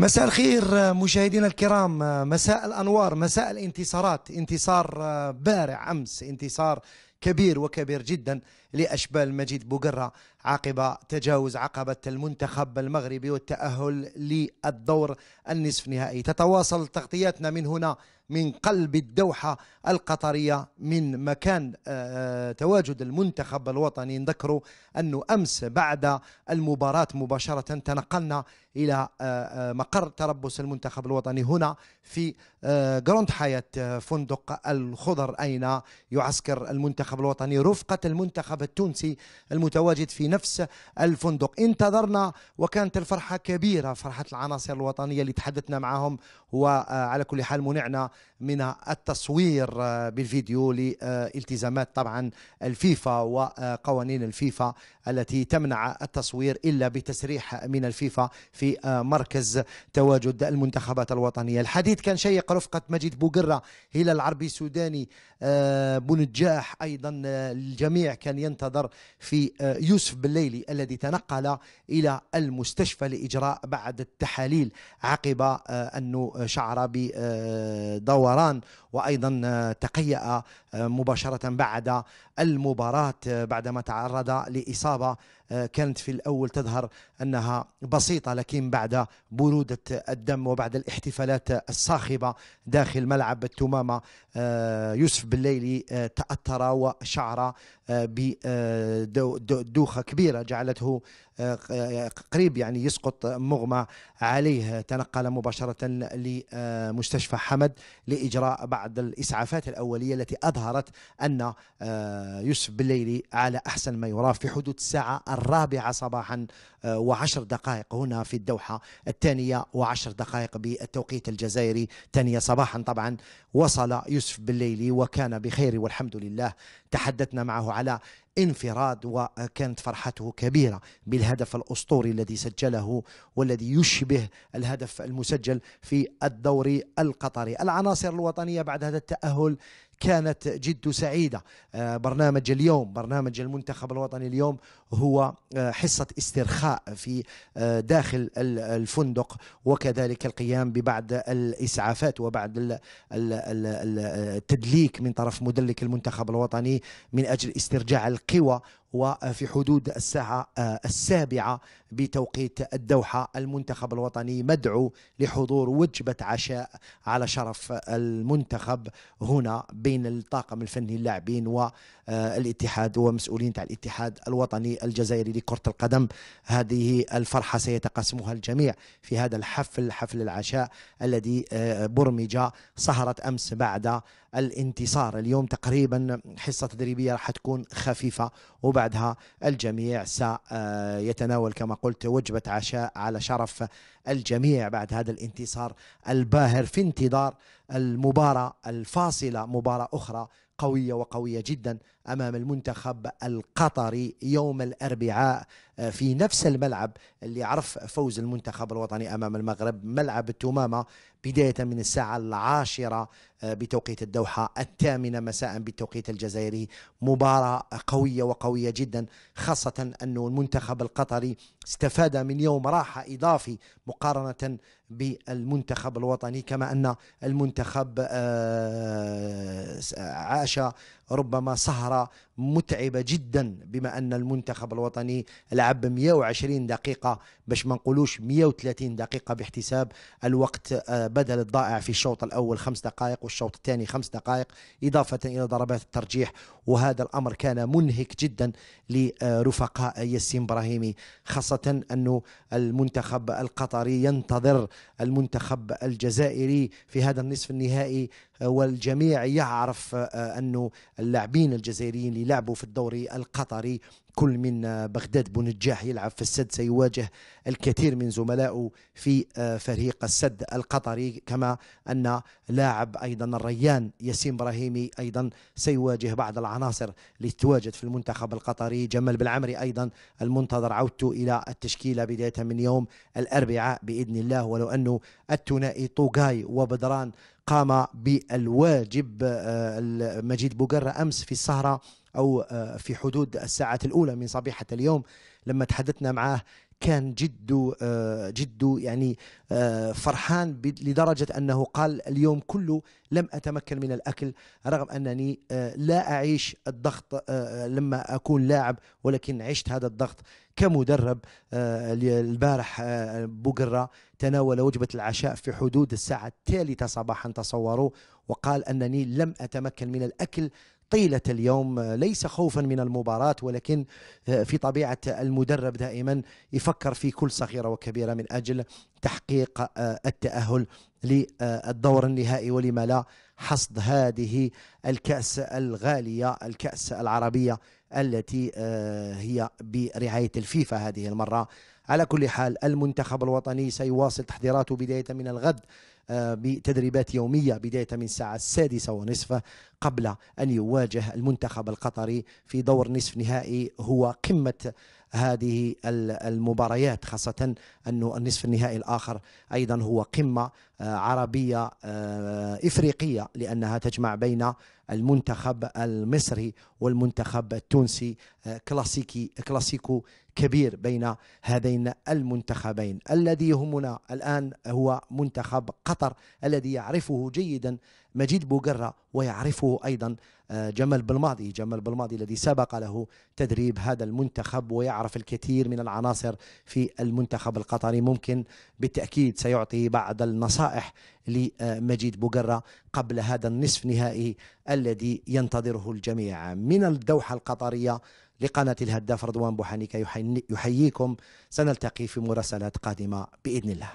مساء الخير آه، مشاهدينا الكرام آه، مساء الانوار مساء الانتصارات انتصار آه، بارع امس انتصار كبير وكبير جدا لاشبال مجيد بوقره عقب تجاوز عقبة المنتخب المغربي والتأهل للدور النصف نهائي تتواصل تغطياتنا من هنا من قلب الدوحة القطرية من مكان آه، آه، تواجد المنتخب الوطني نذكر أنه أمس بعد المباراة مباشرة تنقلنا إلى آه، مقر تربص المنتخب الوطني هنا في جروند حياة فندق الخضر أين يعسكر المنتخب الوطني رفقة المنتخب التونسي المتواجد في نفس نفس الفندق انتظرنا وكانت الفرحة كبيرة فرحة العناصر الوطنية اللي تحدثنا معهم وعلى كل حال منعنا من التصوير بالفيديو لالتزامات طبعا الفيفا وقوانين الفيفا التي تمنع التصوير إلا بتسريح من الفيفا في مركز تواجد المنتخبات الوطنية الحديث كان شيق رفقة مجيد بوقرة هلال العربي السوداني آه، بنجاح أيضا آه، الجميع كان ينتظر في آه، يوسف الطبيب الليلي الذي تنقل إلى المستشفى لإجراء بعض التحاليل عقب آه، أنه شعر بدوران وأيضا آه، تقيأ آه، مباشرة بعد المباراة بعدما تعرض لإصابة آه، كانت في الأول تظهر أنها بسيطة لكن بعد برودة الدم وبعد الاحتفالات الصاخبة داخل ملعب التمامة آه، يوسف بالليلي آه، تأثر وشعر بدوخة كبيرة جعلته قريب يعني يسقط مغمى عليه تنقل مباشرة لمستشفى حمد لإجراء بعض الإسعافات الأولية التي أظهرت أن يوسف بالليلي على أحسن ما يرام في حدود الساعة الرابعة صباحا آه، وعشر دقائق هنا في الدوحة الثانية وعشر دقائق بالتوقيت الجزائري ثانية صباحا طبعا وصل يوسف بالليلي وكان بخير والحمد لله تحدثنا معه على انفراد وكانت فرحته كبيرة بالهدف الأسطوري الذي سجله والذي يشبه الهدف المسجل في الدوري القطري العناصر الوطنية بعد هذا التأهل كانت جد سعيدة آه، برنامج اليوم برنامج المنتخب الوطني اليوم هو آه، حصة استرخاء في آه، داخل الفندق وكذلك القيام ببعض الإسعافات وبعد التدليك من طرف مدلك المنتخب الوطني من أجل استرجاع 给我。وفي حدود الساعة آه، السابعة بتوقيت الدوحة المنتخب الوطني مدعو لحضور وجبة عشاء على شرف المنتخب هنا بين الطاقم الفني اللاعبين والاتحاد آه، ومسؤولين تاع الاتحاد الوطني الجزائري لكرة القدم هذه الفرحة سيتقاسمها الجميع في هذا الحفل حفل العشاء الذي آه، برمج سهرة أمس بعد الانتصار اليوم تقريبا حصة تدريبية راح تكون خفيفة وبعد وبعدها الجميع سيتناول كما قلت وجبة عشاء على شرف الجميع بعد هذا الانتصار الباهر في انتظار المباراة الفاصلة مباراة أخرى قوية وقوية جدا أمام المنتخب القطري يوم الأربعاء آه، في نفس الملعب اللي عرف فوز المنتخب الوطني أمام المغرب ملعب التمامة بداية من الساعة العاشرة آه، بتوقيت الدوحة الثامنة مساء بالتوقيت الجزائري مباراة قوية وقوية جدا خاصة أن المنتخب القطري استفاد من يوم راحة إضافي مقارنة آه، بالمنتخب الوطني كما ان المنتخب آه، عاش ربما سهرة متعبة جدا بما أن المنتخب الوطني لعب 120 دقيقة باش ما نقولوش 130 دقيقة باحتساب الوقت آه، بدل الضائع في الشوط الأول خمس دقائق والشوط الثاني خمس دقائق إضافة إلى ضربات الترجيح وهذا الأمر كان منهك جدا لرفقاء ياسين إبراهيمي خاصة أنه المنتخب القطري ينتظر المنتخب الجزائري في هذا النصف النهائي والجميع يعرف آه، أنه اللاعبين الجزائريين اللي لعبوا في الدوري القطري كل من آه، بغداد بونجاح يلعب في السد سيواجه الكثير من زملائه في آه، فريق السد القطري كما أن لاعب أيضا الريان ياسين إبراهيمي أيضا سيواجه بعض العناصر اللي تواجد في المنتخب القطري جمال بالعمري أيضا المنتظر عودته إلى التشكيلة بداية من يوم الأربعاء بإذن الله ولو أنه الثنائي طوغاي وبدران قام بالواجب آه، مجيد بوغرة أمس في السهرة أو آه، في حدود الساعة الأولى من صبيحة اليوم لما تحدثنا معه كان جد آه، جد يعني آه، فرحان لدرجة أنه قال اليوم كله لم أتمكن من الأكل رغم أنني آه، لا أعيش الضغط لما أكون لاعب ولكن عشت هذا الضغط كمدرب البارح بوغرا تناول وجبة العشاء في حدود الساعة الثالثة صباحا تصوروا وقال أنني لم أتمكن من الأكل طيلة اليوم ليس خوفا من المباراة ولكن في طبيعة المدرب دائما يفكر في كل صغيرة وكبيرة من أجل تحقيق آه، التأهل للدور النهائي ولما لا حصد هذه الكأس الغالية الكأس العربية التي آه، هي برعاية الفيفا هذه المرة على كل حال المنتخب الوطني سيواصل تحضيراته بداية من الغد بتدريبات يومية بداية من الساعة السادسة ونصف قبل أن يواجه المنتخب القطري في دور نصف نهائي هو قمة هذه المباريات خاصة أن النصف النهائي الآخر أيضا هو قمة آه، عربية آه، إفريقية لأنها تجمع بين المنتخب المصري والمنتخب التونسي آه، كلاسيكي كلاسيكو كبير بين هذين المنتخبين الذي يهمنا الآن هو منتخب قطر الذي يعرفه جيدا مجيد بوقرة ويعرفه أيضا آه، جمال بلماضي جمال بلماضي الذي سبق له تدريب هذا المنتخب ويعرف الكثير من العناصر في المنتخب القطري ممكن بالتأكيد سيعطي بعض النصائح لمجيد بوقرة قبل هذا النصف نهائي الذي ينتظره الجميع من الدوحة القطرية لقناة الهداف رضوان بوحانيكا يحييكم سنلتقي في مراسلات قادمة بإذن الله